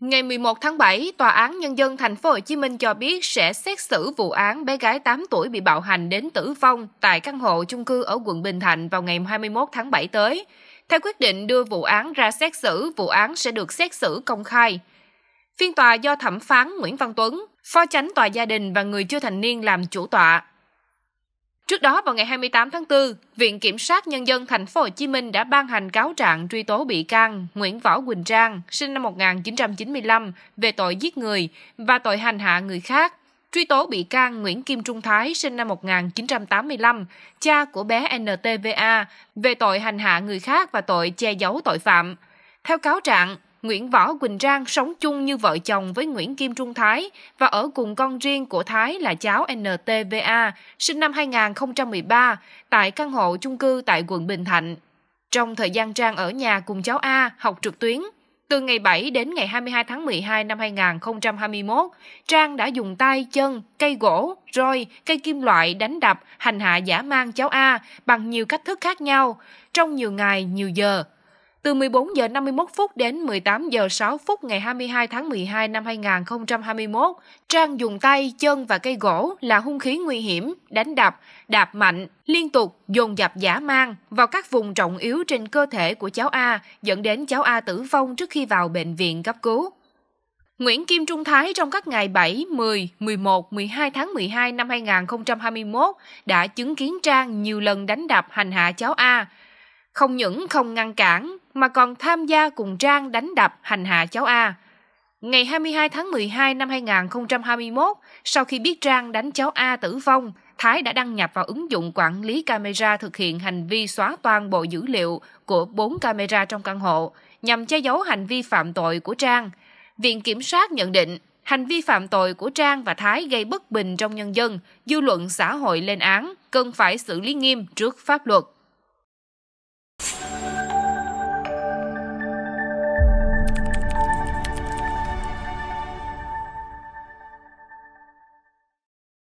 Ngày 11 tháng 7, Tòa án Nhân dân Thành phố Hồ Chí Minh cho biết sẽ xét xử vụ án bé gái 8 tuổi bị bạo hành đến tử vong tại căn hộ chung cư ở quận Bình Thạnh vào ngày 21 tháng 7 tới. Theo quyết định đưa vụ án ra xét xử, vụ án sẽ được xét xử công khai. Phiên tòa do thẩm phán Nguyễn Văn Tuấn, phó chánh tòa gia đình và người chưa thành niên làm chủ tọa. Trước đó vào ngày 28 tháng 4, Viện Kiểm sát Nhân dân Thành phố Hồ Chí Minh đã ban hành cáo trạng truy tố bị can Nguyễn Võ Quỳnh Trang, sinh năm 1995, về tội giết người và tội hành hạ người khác. Truy tố bị can Nguyễn Kim Trung Thái, sinh năm 1985, cha của bé NTVA, về tội hành hạ người khác và tội che giấu tội phạm. Theo cáo trạng, Nguyễn Võ Quỳnh Trang sống chung như vợ chồng với Nguyễn Kim Trung Thái và ở cùng con riêng của Thái là cháu NTVA, sinh năm 2013, tại căn hộ chung cư tại quận Bình Thạnh. Trong thời gian Trang ở nhà cùng cháu A học trực tuyến, từ ngày 7 đến ngày 22 tháng 12 năm 2021, Trang đã dùng tay, chân, cây gỗ, roi, cây kim loại đánh đập, hành hạ giả mang cháu A bằng nhiều cách thức khác nhau, trong nhiều ngày, nhiều giờ – từ 14 giờ 51 phút đến 18 giờ 6 phút ngày 22 tháng 12 năm 2021, Trang dùng tay, chân và cây gỗ là hung khí nguy hiểm, đánh đập, đạp mạnh, liên tục dồn dập giả mang vào các vùng trọng yếu trên cơ thể của cháu A, dẫn đến cháu A tử vong trước khi vào bệnh viện cấp cứu. Nguyễn Kim Trung Thái trong các ngày 7, 10, 11, 12 tháng 12 năm 2021 đã chứng kiến Trang nhiều lần đánh đập hành hạ cháu A, không những không ngăn cản mà còn tham gia cùng Trang đánh đập hành hạ cháu A. Ngày 22 tháng 12 năm 2021, sau khi biết Trang đánh cháu A tử vong, Thái đã đăng nhập vào ứng dụng quản lý camera thực hiện hành vi xóa toàn bộ dữ liệu của 4 camera trong căn hộ nhằm che giấu hành vi phạm tội của Trang. Viện Kiểm sát nhận định hành vi phạm tội của Trang và Thái gây bất bình trong nhân dân, dư luận xã hội lên án, cần phải xử lý nghiêm trước pháp luật.